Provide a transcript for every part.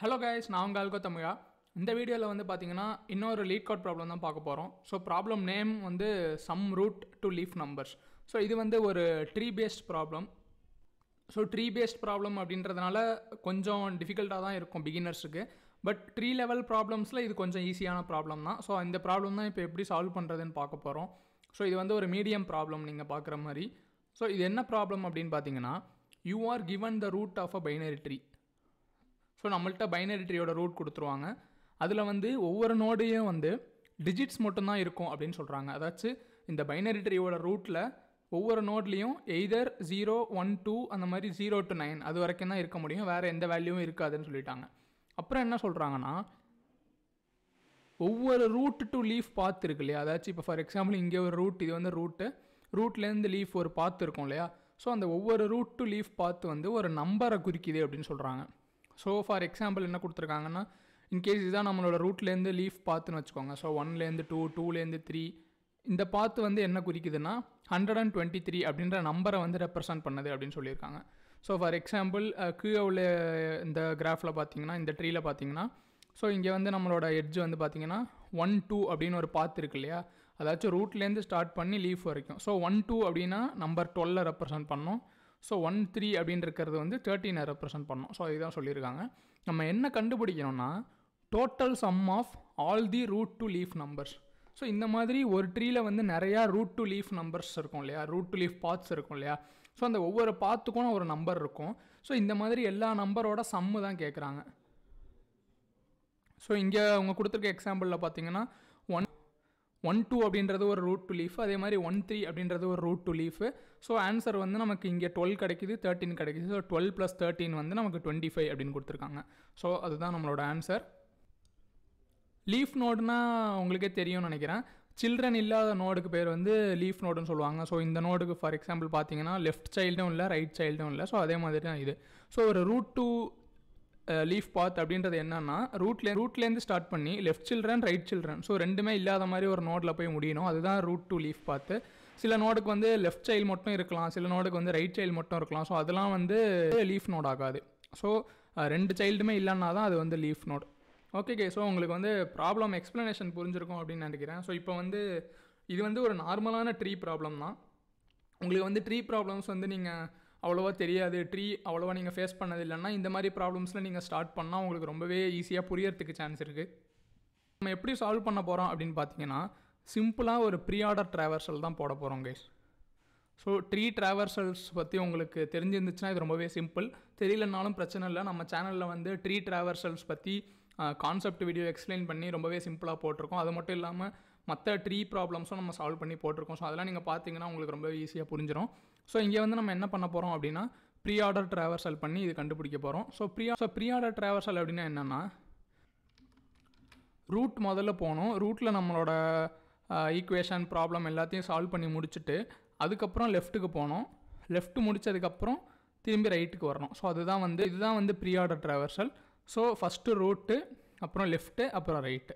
hello guys நான் உங்கள் அல்கோ தமிழா இந்த வீடியோவில் வந்து பார்த்தீங்கன்னா இன்னொரு லீட் கோட் ப்ராப்ளம் தான் பார்க்க போகிறோம் ஸோ ப்ராப்ளம் நேம் வந்து sum root to leaf numbers so இது வந்து ஒரு tree based problem so tree based problem அப்படின்றதுனால கொஞ்சம் டிஃபிகல்ட்டாக தான் இருக்கும் பிகினர்ஸுக்கு பட் ட்ரீ லெவல் ப்ராப்ளம்ஸில் இது கொஞ்சம் ஈஸியான ப்ராப்ளம் தான் ஸோ இந்த ப்ராப்ளம் தான் இப்போ எப்படி சால்வ் பண்ணுறதுன்னு பார்க்க போகிறோம் ஸோ இது வந்து ஒரு மீடியம் ப்ராப்ளம் நீங்கள் பார்க்குற மாதிரி ஸோ இது என்ன ப்ராப்ளம் அப்படின்னு பார்த்தீங்கன்னா you are given the root of a binary tree so நம்மள்ட்ட பைனரி ட்ரீயோட ரூட் கொடுத்துருவாங்க அதில் வந்து ஒவ்வொரு நோடையும் வந்து டிஜிட்ஸ் மட்டும்தான் இருக்கும் அப்படின்னு சொல்கிறாங்க அதாச்சு இந்த பைனரி ட்ரீயோட ரூட்டில் ஒவ்வொரு நோட்லேயும் எய்தர் ஜீரோ ஒன் டூ அந்த மாதிரி ஜீரோ டு நைன் அது வரைக்கும் தான் இருக்க முடியும் வேறு எந்த வேல்யூவும் இருக்காதுன்னு சொல்லிட்டாங்க அப்புறம் என்ன சொல்கிறாங்கன்னா ஒவ்வொரு ரூட் டு லீஃப் பாத் இருக்கு இல்லையா அதாச்சும் இப்போ ஃபார் எக்ஸாம்பிள் இங்கே ஒரு ரூட் இது வந்து ரூட்டு ரூட்லேருந்து லீஃப் ஒரு பாத் இருக்கும் இல்லையா ஸோ அந்த ஒவ்வொரு ரூட் டு லீஃப் பாத் வந்து ஒரு நம்பரை குறிக்குது அப்படின்னு சொல்கிறாங்க ஸோ ஃபார் எக்ஸாம்பிள் என்ன கொடுத்துருக்காங்கன்னா இன்கேஸ் இதுதான் நம்மளோட ரூட்லேருந்து லீஃப் பார்த்துன்னு வச்சுக்கோங்க ஸோ ஒன்லேருந்து டூ டூலேருந்து த்ரீ இந்த பாத்து வந்து என்ன குறிக்குதுன்னா ஹண்ட்ரட் அண்ட் டுவெண்ட்டி த்ரீ அப்படின்ற நம்பரை வந்து ரெப்ரசன்ட் பண்ணது அப்படின்னு சொல்லியிருக்காங்க ஸோ ஃபார் எக்ஸாம்பிள் கீழே உள்ள இந்த கிராஃபில் பார்த்தீங்கன்னா இந்த ட்ரீயில் பார்த்தீங்கன்னா ஸோ இங்கே வந்து நம்மளோட எட்ஜ் வந்து பார்த்தீங்கன்னா ஒன் டூ அப்படின்னு ஒரு பாத்து இருக்கு இல்லையா அதாச்சும் ரூட்லேருந்து ஸ்டார்ட் பண்ணி லீஃப் வரைக்கும் ஸோ ஒன் டூ அப்படின்னா நம்பர் டுவெல்ல ரெப்ரசன்ட் பண்ணோம் ஸோ ஒன் த்ரீ அப்படின்னு இருக்கிறது வந்து தேர்ட்டின் ரெப்ரசன்ட் பண்ணோம் ஸோ இதுதான் சொல்லியிருக்காங்க நம்ம என்ன கண்டுபிடிக்கணும்னா total sum of all the root to leaf numbers so இந்த மாதிரி ஒரு ட்ரீயில் வந்து நிறையா ரூட் டு லீஃப் நம்பர்ஸ் இருக்கும் இல்லையா ரூட் டு லீஃப் பாத்ஸ் இருக்கும் இல்லையா ஸோ அந்த ஒவ்வொரு பாத்துக்கும் ஒரு நம்பர் இருக்கும் ஸோ இந்த மாதிரி எல்லா நம்பரோட சம்மு தான் கேட்குறாங்க ஸோ இங்கே அவங்க கொடுத்துருக்க எக்ஸாம்பிளில் பார்த்தீங்கன்னா ஒன் ஒன் டூ அப்படின்றது ஒரு ரூட் டு லீஃப் அதே மாதிரி ஒன் த்ரீ அப்படின்றது ஒரு root to leaf so answer வந்து நமக்கு இங்கே டுவெல் கிடைக்குது தேர்ட்டின் கிடைக்குது ஸோ டுவெல் ப்ளஸ் தேர்ட்டின் வந்து நமக்கு டுவெண்ட்டி ஃபைவ் அப்படின்னு கொடுத்துருக்காங்க ஸோ அதுதான் நம்மளோட ஆன்சர் லீஃப் நோடுனா உங்களுக்கே தெரியும்னு நினைக்கிறேன் சில்ட்ரன் இல்லாத நோடுக்கு பேர் வந்து லீஃப் நோடுன்னு சொல்லுவாங்க ஸோ இந்த நோடுக்கு ஃபார் எக்ஸாம்பிள் பார்த்தீங்கன்னா லெஃப்ட் சைல்டும் இல்லை ரைட் சைல்டும் இல்லை ஸோ அதே மாதிரி தான் இது ஸோ ஒரு ரூட் டூ லீஃப் பாத் அப்படின்றது என்னன்னா ரூட்ல ரூட்லேருந்து ஸ்டார்ட் பண்ணி left children right children so ரெண்டுமே இல்லாத மாதிரி ஒரு நோட்ல போய் முடியணும் அதுதான் ரூட் டு லீஃப் பார்த்து சில நோடுக்கு வந்து லெஃப்ட் சைல் மட்டும் இருக்கலாம் சில நோடுக்கு வந்து ரைட் சைல் மட்டும் இருக்கலாம் ஸோ அதெல்லாம் வந்து லீஃப் நோட் ஆகாது ஸோ ரெண்டு சைல்டுமே இல்லைன்னா தான் அது வந்து leaf node okay k so உங்களுக்கு வந்து ப்ராப்ளம் எக்ஸ்ப்ளனேஷன் புரிஞ்சிருக்கும் அப்படின்னு நினைக்கிறேன் ஸோ இப்போ வந்து இது வந்து ஒரு நார்மலான ட்ரீ ப்ராப்ளம் தான் உங்களுக்கு வந்து ட்ரீ ப்ராப்ளம்ஸ் வந்து நீங்கள் அவ்வளோவா தெரியாது ட்ரீ அவ்வளோவா நீங்கள் ஃபேஸ் பண்ணது இல்லைன்னா இந்த மாதிரி ப்ராப்ளம்ஸில் நீங்கள் ஸ்டார்ட் பண்ணால் உங்களுக்கு ரொம்பவே ஈஸியாக புரியறதுக்கு சான்ஸ் இருக்குது நம்ம எப்படி சால்வ் பண்ண போகிறோம் அப்படின்னு பார்த்தீங்கன்னா சிம்பிளாக ஒரு ப்ரீ ஆர்டர் ட்ராவர்சல் தான் போட போகிறோம் கைஸ் ஸோ ட்ரீ ட்ராவர்சல்ஸ் பற்றி உங்களுக்கு தெரிஞ்சிருந்துச்சுன்னா இது ரொம்பவே சிம்பிள் தெரியலனாலும் பிரச்சனை இல்லை நம்ம சேனலில் வந்து ட்ரீ ட்ராவர்சல்ஸ் பற்றி கான்செப்ட் வீடியோ எக்ஸ்பிளைன் பண்ணி ரொம்பவே சிம்பிளாக போட்டிருக்கோம் அது மட்டும் இல்லாமல் மற்ற ட்ரீ ப்ராப்ளம்ஸும் நம்ம சால்வ் பண்ணி போட்டிருக்கோம் ஸோ அதெல்லாம் நீங்கள் பார்த்தீங்கன்னா உங்களுக்கு ரொம்பவே ஈஸியாக புரிஞ்சிடும் ஸோ இங்கே வந்து நம்ம என்ன பண்ண போகிறோம் அப்படின்னா ப்ரீ ஆர்டர் ட்ராவர்சல் பண்ணி இது கண்டுபிடிக்க போகிறோம் so pre so pre order traversal அப்படின்னா என்னென்னா ரூட் முதல்ல போனோம் ரூட்டில் நம்மளோட ஈக்குவேஷன் ப்ராப்ளம் எல்லாத்தையும் சால்வ் பண்ணி முடிச்சுட்டு அதுக்கப்புறம் லெஃப்ட்டுக்கு போனோம் லெஃப்ட் முடித்ததுக்கப்புறம் திரும்பி ரைட்டுக்கு வரணும் ஸோ அதுதான் வந்து இதுதான் வந்து pre order traversal so first root அப்புறம் லெஃப்ட்டு அப்புறம் ரைட்டு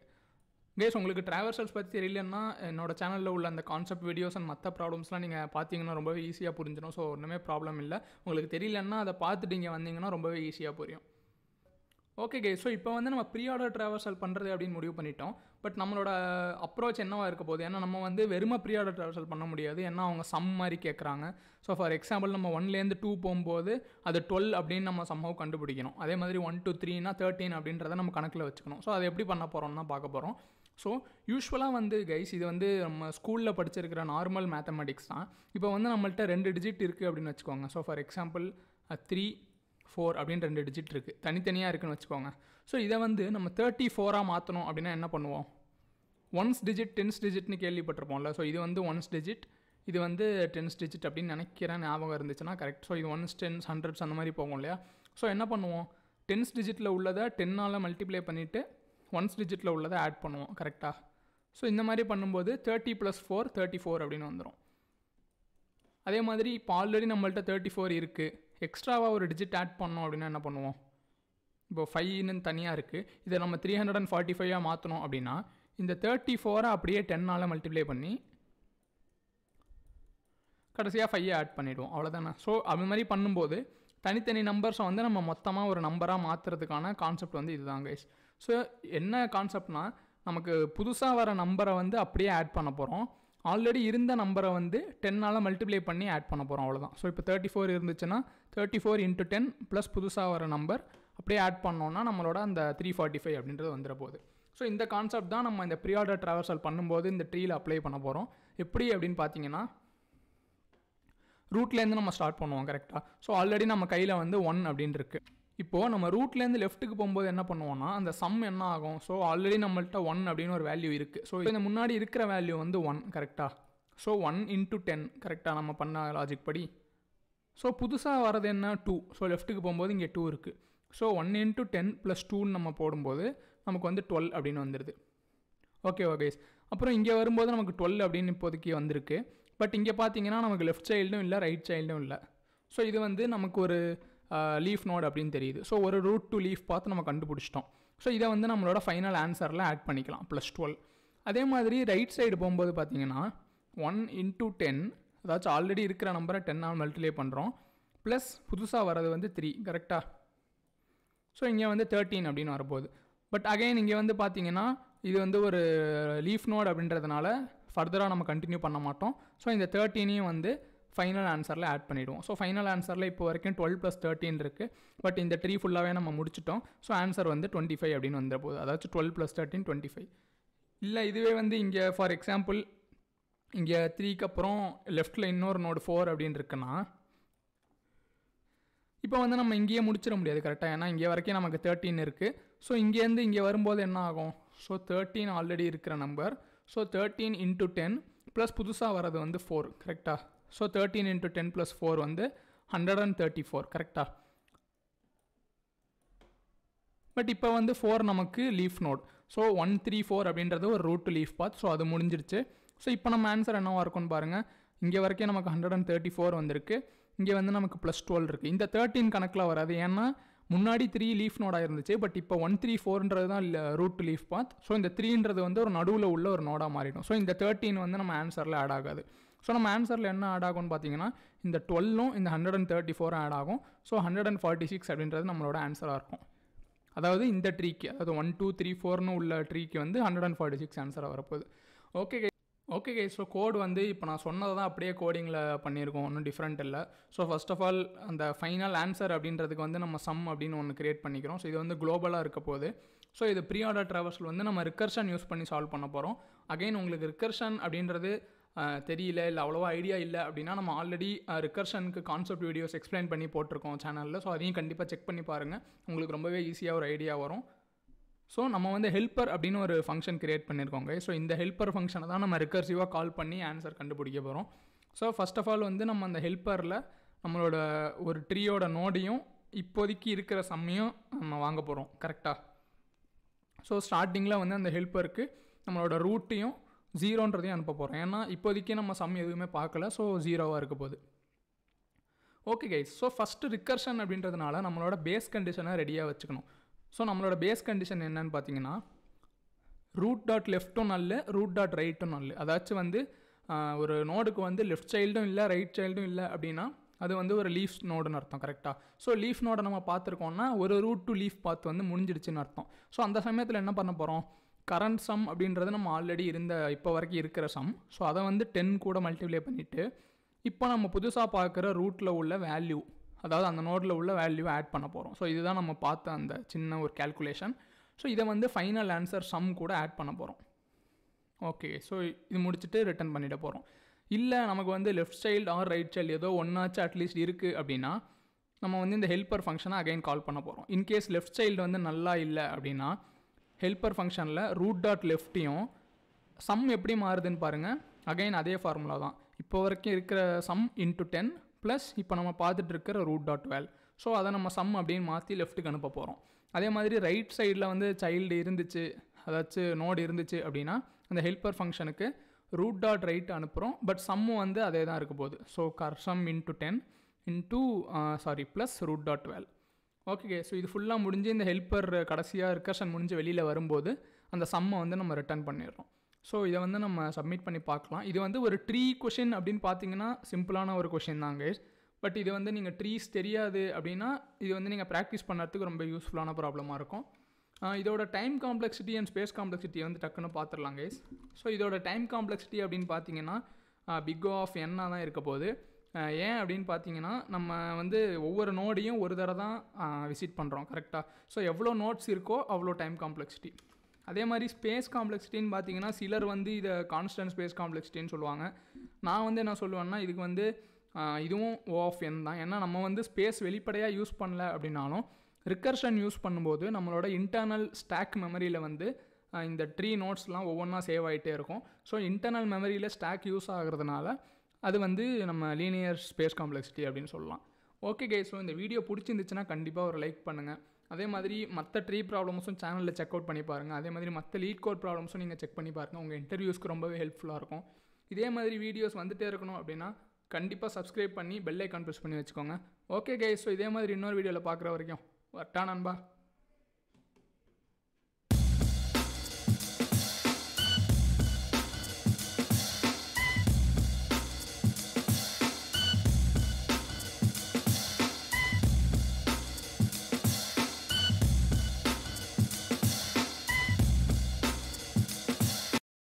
கேஸ் உங்களுக்கு ட்ராவர்சல்ஸ் பற்றி தெரியலன்னா என்னோட சேனலில் உள்ள அந்த கான்செப்ட் வீடியோஸ் அண்ட் மற்ற ப்ராப்ளம்ஸ்லாம் நீங்கள் பார்த்தீங்கன்னா ரொம்பவே ஈஸியாக புரிஞ்சிடும் ஸோ ஒன்றுமே ப்ராப்ளம் இல்லை உங்களுக்கு தெரியலன்னா அதை பார்த்துட்டு இங்கே வந்தீங்கன்னா ரொம்பவே ஈஸியாக புரியும் ஓகே கே ஸோ இப்போ வந்து நம்ம ப்ரீ ஆர்டர் ட்ராவல்சல் பண்ணுறது அப்படின்னு முடிவு பண்ணிட்டோம் பட் நம்மளோட அப்ரோச் என்னவாக இருக்க போகுது ஏன்னா நம்ம வந்து வெறுமை ப்ரீ ஆர்டர் ட்ராவல்சல் பண்ண முடியாது ஏன்னா அவங்க சம் மாதிரி கேட்குறாங்க ஸோ ஃபார் எக்ஸாம்பிள் நம்ம ஒன்லேருந்து டூ போகும்போது அது டுவெல் அப்படின்னு நம்ம சம்மாவும் கண்டுபிடிக்கணும் அதே மாதிரி ஒன் டூ த்ரீனா தேர்ட்டின் அப்படின்றத நம்ம கணக்கில் வச்சுக்கணும் ஸோ அதை எப்படி பண்ண போகிறோம்னா பார்க்க போகிறோம் ஸோ யூஸ்வலாக வந்து கைஸ் இது வந்து நம்ம ஸ்கூலில் படிச்சிருக்கிற நார்மல் மேத்தமெட்டிக்ஸ் தான் இப்போ வந்து நம்மள்ட்ட ரெண்டு டிஜிட் இருக்குது அப்படின்னு வச்சுக்கோங்க so for example three four அப்படின்னு ரெண்டு டிஜிட் இருக்குது தனித்தனியாக இருக்குதுன்னு வச்சுக்கோங்க ஸோ இதை வந்து நம்ம தேர்ட்டி ஃபோராக மாற்றணும் அப்படின்னா என்ன பண்ணுவோம் ஒன்ஸ் டிஜிட் டென்ஸ் டிஜிட்னு கேள்விப்பட்டிருப்போம்ல ஸோ இது வந்து ஒன்ஸ் டிஜிட் இது வந்து டென்ஸ் டிஜிட் அப்படின்னு நினைக்கிறேன் ஞாபகம் இருந்துச்சுன்னா கரெக்ட் ஸோ இது ஒன்ஸ் டென்ஸ் ஹண்ட்ரட்ஸ் அந்த மாதிரி போகும் இல்லையா ஸோ என்ன பண்ணுவோம் டென்ஸ் டிஜிட்டில் உள்ளதை டென்னால் மல்டிப்ளை பண்ணிவிட்டு ஒன்ஸ் டிஜிட்டில் உள்ளதை ஆட் பண்ணுவோம் கரெக்டாக ஸோ இந்த மாதிரி பண்ணும்போது thirty plus four thirty four அப்படின்னு வந்துடும் அதே மாதிரி இப்போ ஆல்ரெடி நம்மள்ட்ட தேர்ட்டி ஃபோர் இருக்குது எக்ஸ்ட்ராவாக ஒரு டிஜிட் ஆட் பண்ணோம் அப்படின்னா என்ன பண்ணுவோம் இப்போ ஃபைவ்னு தனியாக இருக்குது இதை நம்ம த்ரீ ஹண்ட்ரட் அண்ட் ஃபார்ட்டி ஃபைவாக மாற்றணும் அப்படின்னா இந்த தேர்ட்டி ஃபோரை அப்படியே டென்னால் மல்டிப்ளை பண்ணி கடைசியாக ஃபைவை ஆட் பண்ணிவிடுவோம் அவ்வளோதானே ஸோ அது மாதிரி பண்ணும்போது தனித்தனி நம்பர்ஸை வந்து நம்ம மொத்தமாக ஒரு நம்பராக மாற்றுறதுக்கான கான்செப்ட் வந்து இதுதான் கைஸ் ஸோ என்ன கான்செப்ட்னா நமக்கு புதுசாக வர நம்பரை வந்து அப்படியே ஆட் பண்ண போகிறோம் ஆல்ரெடி இருந்த நம்பரை வந்து டென்னால் மல்டிப்ளை பண்ணி ஆட் பண்ண போகிறோம் அவ்வளோதான் ஸோ இப்போ தேர்ட்டி ஃபோர் இருந்துச்சுன்னா thirty four into ten plus புதுசாக வர நம்பர் அப்படியே ஆட் பண்ணோன்னா நம்மளோட அந்த த்ரீ ஃபார்ட்டி ஃபைவ் அப்படின்றது வந்துட போகுது ஸோ இந்த கான்செப்ட் தான் நம்ம இந்த ப்ரீ ஆர்டர் ட்ராவல்சல் பண்ணும்போது இந்த ட்ரீயில் அப்ளை பண்ண போகிறோம் எப்படி அப்படின்னு பார்த்தீங்கன்னா ரூட்லேருந்து நம்ம ஸ்டார்ட் பண்ணுவோம் கரெக்டாக ஸோ ஆல்ரெடி நம்ம கையில் வந்து ஒன் அப்படின்னு இருக்குது இப்போது நம்ம ரூட்லேருந்து லெஃப்ட்டுக்கு போகும்போது என்ன பண்ணுவோம்னா அந்த சம் என்ன ஆகும் ஸோ ஆல்ரெடி நம்மள்கிட்ட ஒன் அப்படின்னு ஒரு வேல்யூ இருக்குது ஸோ இந்த முன்னாடி இருக்கிற வேல்யூ வந்து ஒன் கரெக்டாக ஸோ ஒன் இன்ட்டு டென் கரெக்டாக நம்ம பண்ண லாஜிக் படி ஸோ புதுசாக வரது என்ன டூ ஸோ லெஃப்ட்டுக்கு போகும்போது இங்கே டூ இருக்குது so one into ten plus டூன்னு நம்ம போடும்போது நமக்கு வந்து டுவெல் அப்படின்னு வந்துடுது ஓகே ஓகே அப்புறம் இங்கே வரும்போது நமக்கு டுவெல் அப்படின்னு இப்போதைக்கு வந்திருக்கு பட் இங்கே பார்த்தீங்கன்னா நமக்கு லெஃப்ட் சைல்டும் இல்லை ரைட் சைல்டும் இல்லை ஸோ இது வந்து நமக்கு ஒரு லீஃப் நோட் அப்படின்னு தெரியுது ஸோ ஒரு ரூட் டு லீஃப் பார்த்து நம்ம கண்டுபிடிச்சிட்டோம் ஸோ இதை வந்து நம்மளோட ஃபைனல் ஆன்சரில் ஆட் பண்ணிக்கலாம் ப்ளஸ் டுவெல் அதே மாதிரி ரைட் சைடு போகும்போது பார்த்தீங்கன்னா ஒன் இன்ட்டு டென் அதாச்சும் ஆல்ரெடி இருக்கிற நம்பரை டென்னால் மல்டிலே பண்ணுறோம் ப்ளஸ் புதுசாக வர்றது வந்து த்ரீ கரெக்டாக ஸோ இங்கே வந்து தேர்ட்டீன் அப்படின்னு வரப்போகுது பட் அகைன் இங்கே வந்து பார்த்தீங்கன்னா இது வந்து ஒரு லீஃப் நோட் அப்படின்றதுனால ஃபர்தராக நம்ம கண்டினியூ பண்ண மாட்டோம் ஸோ இந்த தேர்ட்டீனையும் வந்து ஃபைனல் ஆன்சரில் ஆட் பண்ணிவிடுவோம் ஸோ ஃபைனல் ஆன்சரில் இப்போ வரைக்கும் டுவெல் ப்ளஸ் தேர்ட்டின் இருக்குது பட் இந்த ட்ரீ ஃபுல்லாகவே நம்ம முடிச்சிட்டோம் ஸோ ஆன்சர் வந்து டுவெண்ட்டி ஃபைவ் அப்படின்னு வந்த போது அதாச்சும் twelve plus thirteen twenty five இல்லை இதுவே வந்து இங்கே ஃபார் எக்ஸாம்பிள் இங்கே த்ரீக்கு அப்புறம் லெஃப்ட்டில் இன்னொரு நோடு ஃபோர் அப்படின்னு இருக்குன்னா இப்போ வந்து நம்ம இங்கேயே முடிச்சிட முடியாது கரெக்டாக ஏன்னா இங்கே வரைக்கும் நமக்கு தேர்ட்டின் இருக்குது ஸோ இங்கேருந்து இங்கே வரும்போது என்ன ஆகும் ஸோ தேர்ட்டின் ஆல்ரெடி இருக்கிற number so thirteen into ten plus புதுசாக வர்றது வந்து ஃபோர் கரெக்டாக so thirteen into ten plus four வந்து ஹண்ட்ரட் அண்ட் தேர்ட்டி ஃபோர் கரெக்டாக பட் இப்போ வந்து ஃபோர் நமக்கு leaf node so one three four அப்படின்றது ஒரு root to leaf path so அது முடிஞ்சிருச்சு ஸோ இப்போ நம்ம ஆன்சர் என்னவாக இருக்கும்னு பாருங்கள் இங்கே வரைக்கும் நமக்கு ஹண்ட்ரட் அண்ட் தேர்ட்டி ஃபோர் வந்திருக்கு இங்கே வந்து நமக்கு ப்ளஸ் டுவெல் இருக்குது இந்த தேர்ட்டின் கணக்கில் வராது ஏன்னா முன்னாடி த்ரீ லீஃப் நோடாக இருந்துச்சு பட் இப்போ ஒன் த்ரீ ஃபோர்ன்றது தான் root to leaf path so இந்த த்ரீன்றது வந்து ஒரு நடுவில் உள்ள ஒரு நோடாக மாறிடும் ஸோ இந்த தேர்ட்டின் வந்து நம்ம ஆன்சரில் ஆட் ஆகாது ஸோ நம்ம ஆன்சரில் என்ன ஆட் ஆகும்னு பார்த்தீங்கன்னா இந்த டுவெல்லும் இந்த hundred and thirty four add ஆகும் so hundred and forty six அப்படின்றது நம்மளோட ஆன்சராக இருக்கும் அதாவது இந்த ட்ரீக்கு அதாவது ஒன் டூ த்ரீ ஃபோர்னு உள்ள ட்ரீக்கு வந்து ஹண்ட்ரட் அண்ட் ஃபார்ட்டி சிக்ஸ் ஆன்சராக வரப்போகுது okay okay guy so code வந்து இப்போ நான் சொன்னதை தான் அப்படியே கோடிங்கில் பண்ணியிருக்கோம் ஒன்றும் டிஃப்ரெண்ட் இல்லை ஸோ ஃபஸ்ட் ஆஃப் ஆல் அந்த ஃபைனல் ஆன்சர் அப்படின்றதுக்கு வந்து நம்ம சம் அப்படின்னு ஒன்று கிரியேட் பண்ணிக்கிறோம் ஸோ இது வந்து குளோபலாக இருக்க போது ஸோ இது ப்ரீ ஆர்டர் ட்ராவல்ஸில் வந்து நம்ம ரிக்கர்ஷன் யூஸ் பண்ணி சால்வ் பண்ண போகிறோம் அகைன் உங்களுக்கு ரிக்கர்ஷன் அப்படின்றது தெரியல இல்லை அவ்வளோவா ஐடியா இல்லை அப்படின்னா நம்ம ஆல்ரெடி ரிக்கர்ஷனுக்கு கான்செப்ட் வீடியோஸ் எக்ஸ்பிளைன் பண்ணி போட்டிருக்கோம் சேனலில் ஸோ அதையும் கண்டிப்பாக செக் பண்ணி பாருங்கள் உங்களுக்கு ரொம்பவே ஈஸியாக ஒரு ஐடியா வரும் ஸோ நம்ம வந்து ஹெல்ப்பர் அப்படின்னு ஒரு ஃபங்க்ஷன் க்ரியேட் பண்ணியிருக்கோங்க ஸோ இந்த ஹெல்ப்பர் ஃபங்க்ஷனை தான் நம்ம ரிக்கர்சிவாக கால் பண்ணி ஆன்சர் கண்டுபிடிக்க போகிறோம் ஸோ ஃபஸ்ட் ஆஃப் ஆல் வந்து நம்ம அந்த ஹெல்ப்பரில் நம்மளோட ஒரு ட்ரீயோட நோடையும் இப்போதைக்கு இருக்கிற சம்மையும் நம்ம வாங்க போகிறோம் கரெக்டாக ஸோ ஸ்டார்டிங்கில் வந்து அந்த ஹெல்ப்பருக்கு நம்மளோட ரூட்டையும் ஜீரோன்றதையும் அனுப்ப போகிறோம் ஏன்னா இப்போதைக்கு நம்ம சம் எதுவுமே பார்க்கல ஸோ ஜீரோவாக இருக்க போகுது okay guys so first recursion அப்படின்றதுனால நம்மளோட பேஸ் கண்டிஷனை ரெடியாக வச்சுக்கணும் ஸோ நம்மளோட பேஸ் கண்டிஷன் என்னன்னு பார்த்தீங்கன்னா ரூட் டாட் லெஃப்ட்டும் நல்ல ரூட் டாட் ரைட்டும் நல்ல அதாச்சும் வந்து ஒரு நோடுக்கு வந்து லெஃப்ட் சைல்டும் இல்லை ரைட் சைல்டும் இல்லை அப்படின்னா அது வந்து ஒரு லீஃப் நோடுன்னு அர்த்தம் கரெக்டாக ஸோ லீஃப் நோடை நம்ம பார்த்துருக்கோம்னா ஒரு ரூட் டு லீஃப் பார்த்து வந்து முடிஞ்சிடுச்சுன்னு அர்த்தம் ஸோ அந்த சமயத்தில் என்ன பண்ண போகிறோம் கரண்ட் சம் அப்படின்றது நம்ம ஆல்ரெடி இருந்த இப்போ வரைக்கும் இருக்கிற சம் ஸோ அதை வந்து டென் கூட மல்டிப்ளை பண்ணிவிட்டு இப்போ நம்ம புதுசாக பார்க்குற ரூட்டில் உள்ள வேல்யூ அதாவது அந்த நோட்டில் உள்ள வேல்யூ ஆட் பண்ண போகிறோம் ஸோ இதுதான் நம்ம பார்த்த அந்த சின்ன ஒரு கேல்குலேஷன் ஸோ இதை வந்து ஃபைனல் ஆன்சர் சம் கூட ஆட் பண்ண போகிறோம் ஓகே ஸோ இது முடிச்சுட்டு ரிட்டர்ன் பண்ணிட போகிறோம் இல்லை நமக்கு வந்து left child or right child ஏதோ ஒன்றாச்சும் அட்லீஸ்ட் இருக்குது அப்படின்னா நம்ம வந்து இந்த ஹெல்ப்பர் ஃபங்க்ஷனை அகைன் கால் பண்ண போகிறோம் இன்கேஸ் லெஃப்ட் சைல்டு வந்து நல்லா இல்லை அப்படின்னா ஹெல்பர் ஃபங்க்ஷனில் ரூட் டாட் லெஃப்ட்டையும் சம் எப்படி மாறுதுன்னு பாருங்கள் அகைன் அதே ஃபார்முலா தான் இப்போ வரைக்கும் இருக்கிற சம் இன்ட்டு டென் ப்ளஸ் இப்போ நம்ம பார்த்துட்டு இருக்கிற ரூட் டாட் வேல் ஸோ அதை நம்ம சம் அப்படின்னு மாற்றி லெஃப்ட்டுக்கு அனுப்ப போகிறோம் அதே மாதிரி ரைட் சைடில் வந்து சைல்டு இருந்துச்சு அதாச்சும் நோடு இருந்துச்சு அப்படின்னா அந்த ஹெல்பர் ஃபங்க்ஷனுக்கு ரூட் டாட் ரைட் அனுப்புகிறோம் பட் சம்மும் வந்து அதே தான் இருக்க போகுது so cur sum into ten into sorry plus root dot twelve okay so இது ஃபுல்லாக முடிஞ்சு இந்த ஹெல்ப்பர் கடைசியாக ரிக்கர்ஷன் முடிஞ்சு வெளியில் வரும்போது அந்த சம்மை வந்து நம்ம ரிட்டர்ன் பண்ணிடுறோம் ஸோ இதை வந்து நம்ம சப்மிட் பண்ணி பார்க்கலாம் இது வந்து ஒரு ட்ரீ கொஷின் அப்படின்னு பார்த்தீங்கன்னா சிம்பிளான ஒரு கொஷின் தான் பட் இது வந்து நீங்கள் ட்ரீஸ் தெரியாது அப்படின்னா இது வந்து நீங்கள் ப்ராக்டிஸ் பண்ணுறதுக்கு ரொம்ப யூஸ்ஃபுல்லான ப்ராப்ளமாக இருக்கும் இதோட time complexity and space complexity வந்து டக்குன்னு பார்த்துடலாம் கேஸ் ஸோ இதோட டைம் காம்ப்ளெக்சிட்டி அப்படின்னு பார்த்தீங்கன்னா பிக் ஆஃப் என்னாக தான் இருக்க போகுது ஏன் அப்படின்னு பார்த்தீங்கன்னா நம்ம வந்து ஒவ்வொரு நோடையும் ஒரு தடவை தான் விசிட் பண்ணுறோம் கரெக்டாக ஸோ எவ்வளோ நோட்ஸ் இருக்கோ அவ்வளோ டைம் காம்ப்ளெக்சிட்டி அதே மாதிரி ஸ்பேஸ் காம்ப்ளெக்சிட்டின்னு பார்த்தீங்கன்னா சிலர் வந்து இதை கான்ஸ்டன்ட் ஸ்பேஸ் காம்ப்ளெக்சிட்டின்னு சொல்லுவாங்க நான் வந்து என்ன சொல்லுவேன்னா இதுக்கு வந்து இதுவும் ஓ ஆஃப் என் தான் ஏன்னா நம்ம வந்து ஸ்பேஸ் வெளிப்படையாக யூஸ் பண்ணல அப்படின்னாலும் ரிக்கர்ஷன் யூஸ் பண்ணும்போது நம்மளோட இன்டர்னல் ஸ்டாக் மெமரியில் வந்து இந்த ட்ரீ நோட்ஸ்லாம் ஒவ்வொன்றா சேவ் ஆகிட்டே இருக்கும் ஸோ இன்டர்னல் மெமரியில் ஸ்டாக் யூஸ் ஆகிறதுனால அது வந்து நம்ம லீனியர் ஸ்பேஸ் காம்ப்ளெக்சிட்டி அப்படின்னு சொல்லலாம் ஓகே கை ஸோ இந்த வீடியோ பிடிச்சிருந்துச்சுன்னா கண்டிப்பாக ஒரு லைக் பண்ணுங்கள் அதே மாதிரி மற்ற ட்ரீ ப்ராப்ளம்ஸும் சேனலில் செக் அவுட் பண்ணி பாருங்கள் அதே மாதிரி மற்ற லீட் கோட் ப்ராப்ளம்ஸும் நீங்கள் செக் பண்ணி பாருங்கள் உங்கள் இன்டர்வியூஸ்க்கு ரொம்பவே ஹெல்ப்ஃபுல்லாக இருக்கும் இதே மாதிரி வீடியோஸ் வந்துகிட்டே இருக்கணும் அப்படின்னா கண்டிப்பாக சப்ஸ்கிரைப் பண்ணி பெல் ஐக்கான் ப்ரெஸ் பண்ணி வச்சுக்கோங்க ஓகே கை ஸோ இதே மாதிரி இன்னொரு வீடியோவில் பார்க்குற வரைக்கும் வரட்டா நண்பா